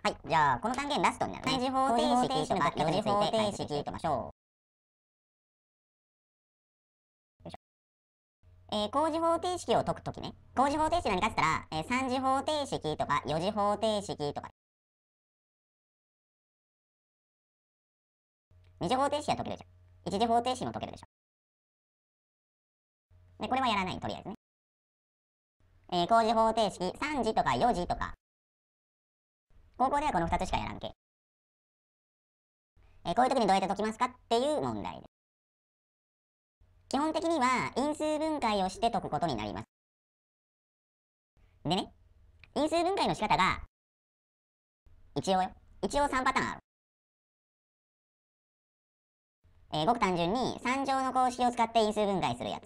はい、じゃあ、この単元ラストになるね。次方程式とか四次方程式書きましょう。えー、工事方程式を解くときね。工事方程式何かって言ったら、えー、三次方程式とか四次方程式とか。二次方程式は解けるじゃん。一次方程式も解けるでしょ。で、これはやらない、とりあえずね。えー、工事方程式、3次とか4次とか高校ではこの2つしかやらんけ。えー、こういう時にどうやって解きますかっていう問題です。基本的には因数分解をして解くことになります。でね、因数分解の仕方が、一応よ、一応3パターンある。えー、ごく単純に3乗の公式を使って因数分解するやつ。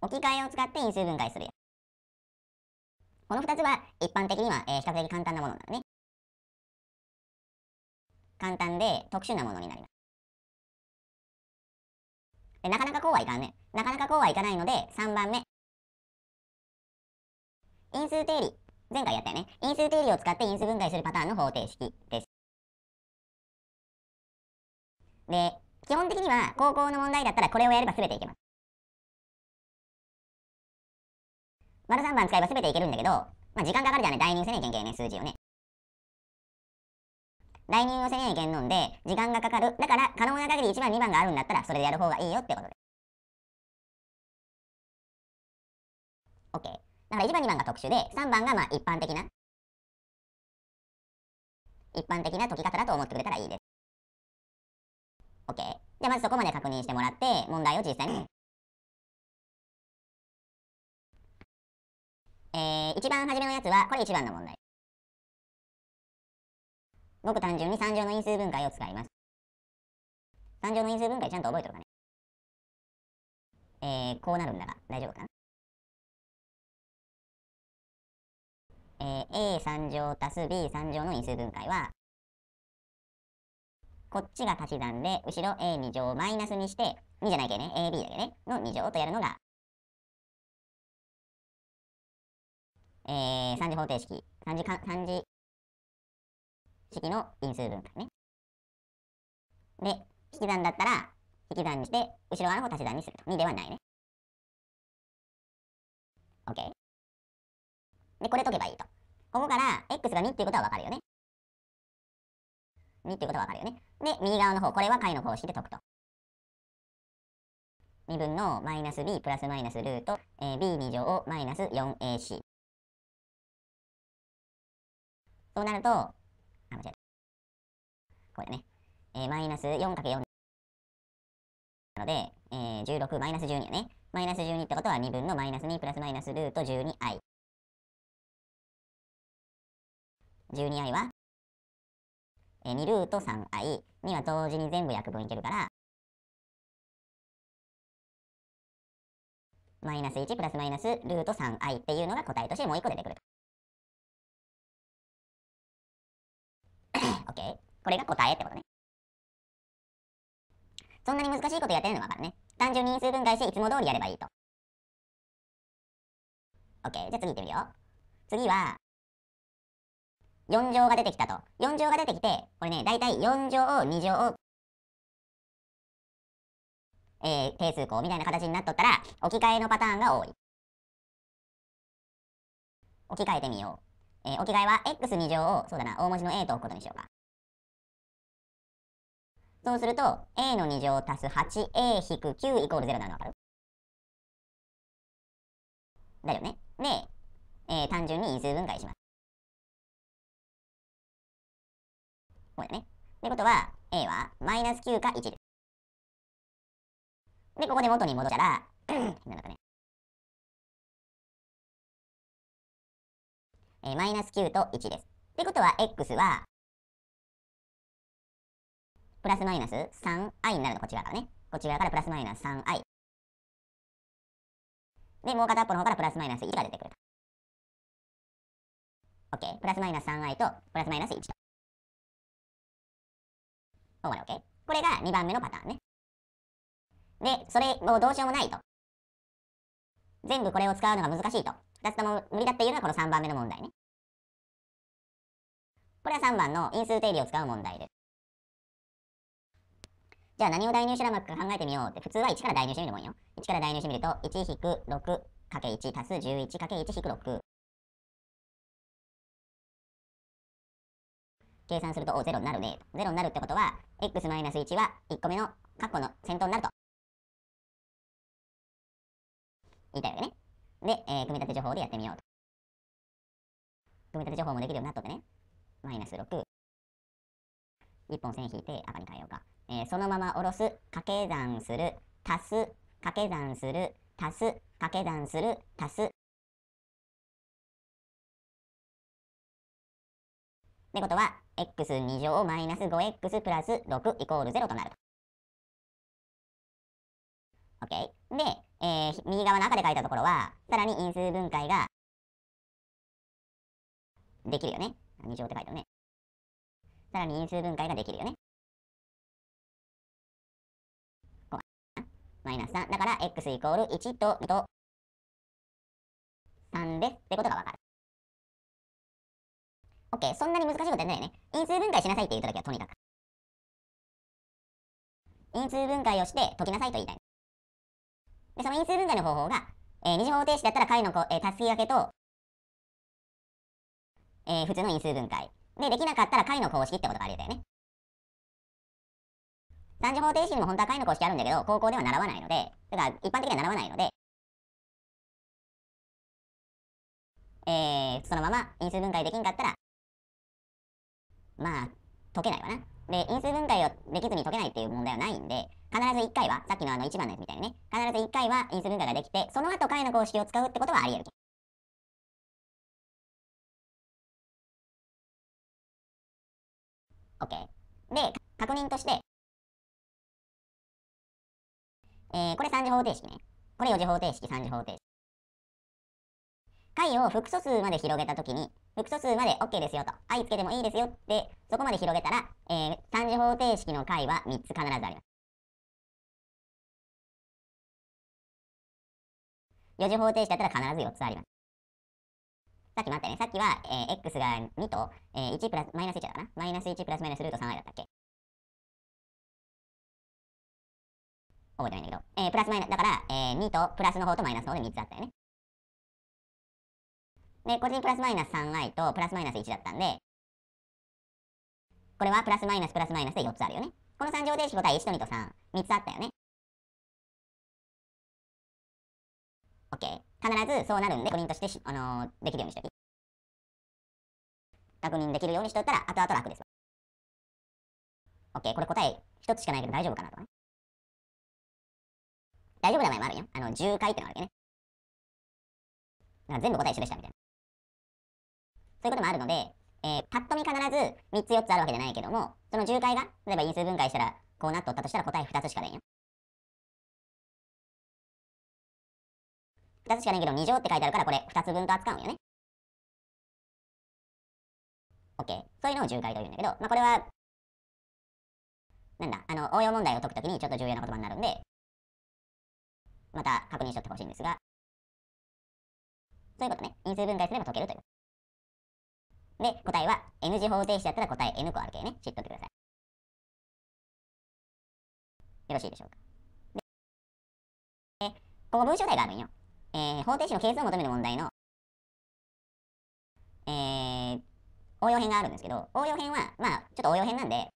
置き換えを使って因数分解するやつ。この2つは一般的には、え比較的簡単なものなのね。簡単で特殊なものになります。でなかなかこうはいかんね。なかなかこうはいかないので、3番目。因数定理。前回やったよね。因数定理を使って因数分解するパターンの方程式です。で、基本的には高校の問題だったらこれをやれば全ていけます。丸3番使えば全ていけるんだけど、まあ、時間かかるじゃんね、代入せねえけね、数字をね。代入をせねえけのんで、時間がかかる。だから、可能な限り1番、2番があるんだったら、それでやる方がいいよってことです。OK。だから1番、2番が特殊で、3番がまあ一般的な、一般的な解き方だと思ってくれたらいいです。OK。で、まずそこまで確認してもらって、問題を実際にえー、一番初めのやつは、これ一番の問題。ごく単純に3乗の因数分解を使います。3乗の因数分解ちゃんと覚えとるかね。えー、こうなるんだが、大丈夫かなえー、A3 乗足す B3 乗の因数分解は、こっちが足し算で、後ろ A2 乗マイナスにして、2じゃないけどね、AB だけね、の2乗とやるのがえー、3次方程式、3次か三次式の因数分解ね。で、引き算だったら、引き算にして、後ろ側の方足し算にすると。2ではないね。OK。で、これ解けばいいと。ここから、x が2っていうことはわかるよね。2っていうことはわかるよね。で、右側の方、これは解の公式で解くと。2分のマイナス b プラスマイナスルート、えー、b2 乗マイナス 4ac。となると、あ、間違えた。これだね。えー、マイナス 4×4 なので、えー、16マイナス12よね。マイナス12ってことは2分のマイナス2プラスマイナスルート 12i。12i は、えー、2ルート 3i には同時に全部約分いけるから、マイナス1プラスマイナスルート 3i っていうのが答えとしてもう1個出てくると。ケーこれが答えってことね。そんなに難しいことやってるのわかるね。単純に因数分解していつも通りやればいいと。OK? じゃあ次行ってみるよ。次は、4乗が出てきたと。4乗が出てきて、これね、だいたい4乗を2乗を、えー、定数項みたいな形になっとったら、置き換えのパターンが多い。置き換えてみよう。えー、置き換えは x2 乗を、そうだな、大文字の a と置くことにしようか。そうすると、a の2乗足す 8a 引く9イコール0なのわかるだよね。で、えー、単純に因数分解します。こうだね。ってことは、a はマイナス9か1です。で、ここで元に戻したら、なんだかね。えマイナス9と1です。ってことは、x はプラスマイナス 3i になるのこっち側からね。こっち側からプラスマイナス 3i。で、もう片方の方からプラスマイナス1が出てくると。OK。プラスマイナス 3i とプラスマイナス1と。ここまで OK。これが2番目のパターンね。で、それもうどうしようもないと。全部これを使うのが難しいと。2つとも無理だっていうのがこの3番目の問題ね。これは3番の因数定理を使う問題です。じゃあ何を代入したらうま考えてみようって、普通は1から代入してみるもんよ。1から代入してみると、1-6×1 足す 11×1-6。計算すると、お、0になるね。0になるってことは、x-1 は1個目の括弧の先頭になると。言いたいわけね。で、えー、組み立て情報でやってみようと。組み立て情報もできるようになっとってね。マイナス6。1本線引いて赤に変えようか。えー、そのまま下ろす、掛け算する、足す、掛け算する、足す、掛け算する、足す。ってことは、x2 乗マイナス 5x プラス6イコール0となると。OK? で、えー、右側の赤で書いたところは、さらに因数分解ができるよね。2乗って書いてるね。さらに因数分解ができるよね。マイナス3。だから、x イコール1と、と、3です。ってことがわかる。OK。そんなに難しいことやないよね。因数分解しなさいって言っただはとにかく。因数分解をして解きなさいと言いたい。で、その因数分解の方法が、えー、二次方程式だったら解のこ、えー、たすき掛けと、えー、普通の因数分解。で、できなかったら解の公式ってことがあるよね。三次方程式にも本当は解の公式あるんだけど、高校では習わないので、だから一般的には習わないので、えー、そのまま因数分解できんかったら、まあ、解けないわな。で、因数分解をできずに解けないっていう問題はないんで、必ず1回は、さっきのあの1番のやつみたいにね、必ず1回は因数分解ができて、その後解の公式を使うってことはあり得るけ OK。で、確認として、えー、これ3次方程式ね。これ4次方程式、3次方程式。解を複素数まで広げたときに、複素数まで OK ですよと、i つけてもいいですよって、そこまで広げたら、えー、3次方程式の解は3つ必ずあります。4次方程式だったら必ず4つあります。さっき待ってね、さっきは、えー、x が2と、えー、1プラス、マイナス1だったかなマイナス1プラスマイナスルート 3i だったっけ覚えてないんだけど。えー、プラスマイナス、だから、えー、2とプラスの方とマイナスの方で3つあったよね。で、こっちにプラスマイナス 3i とプラスマイナス1だったんで、これはプラスマイナスプラスマイナスで4つあるよね。この3乗定式答え1と2と3、3つあったよね。OK。必ずそうなるんで、確認としてあのー、できるようにしておき。確認できるようにしとったら、後々楽です。OK。これ答え1つしかないけど大丈夫かなとね。大丈夫な場合もあるよ。あの、10回ってのがあるけね。だから全部答え一緒でしたみたいな。そういうこともあるので、えー、パッと見必ず3つ4つあるわけじゃないけども、その10回が、例えば因数分解したらこうなっとったとしたら答え2つしかないよ。2つしかないけど2乗って書いてあるからこれ2つ分と扱うんよね。OK。そういうのを10回というんだけど、まあこれは、なんだ、あの、応用問題を解くときにちょっと重要な言葉になるんで、また確認しておいてほしいんですが、ということね、因数分解すれば解けるということ。で、答えは N 次方程式だったら答え N 個あるけね、知っといてください。よろしいでしょうか。で、ここ文章題があるんよ。えー、方程式の係数を求める問題の、えー、応用編があるんですけど、応用編は、まあ、ちょっと応用編なんで、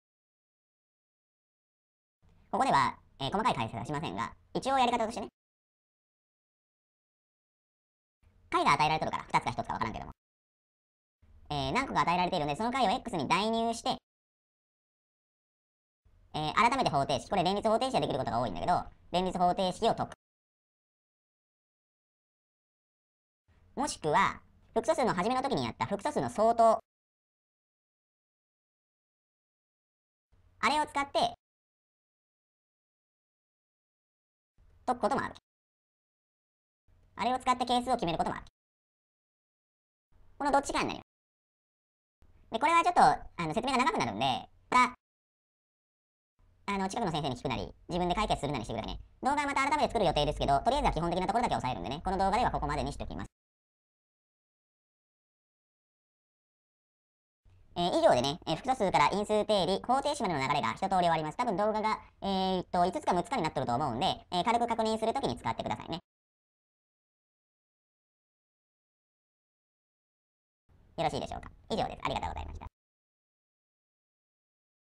ここでは、えー、細かい解説はしませんが、一応やり方としてね、解が与えられてるから、2つか1つかわからんけども。えー、何個か与えられているので、その解を X に代入して、えー、改めて方程式、これ連立方程式でできることが多いんだけど、連立方程式を解く。もしくは、複素数の初めの時にやった複素数の相当。あれを使って、解くこともある。あれを使って係数を決めることもある。このどっちかになります。で、これはちょっとあの説明が長くなるんで、また、あの、近くの先生に聞くなり、自分で解決するなりしてくださいね。動画はまた改めて作る予定ですけど、とりあえずは基本的なところだけ押さえるんでね、この動画ではここまでにしておきます。えー、以上でね、えー、複素数から因数定理、方程式までの流れが一通り終わります。多分動画が、えー、っと、5つか6つかになっとると思うんで、え軽く確認するときに使ってくださいね。よろしいでしょうか。以上です。ありがとうございました。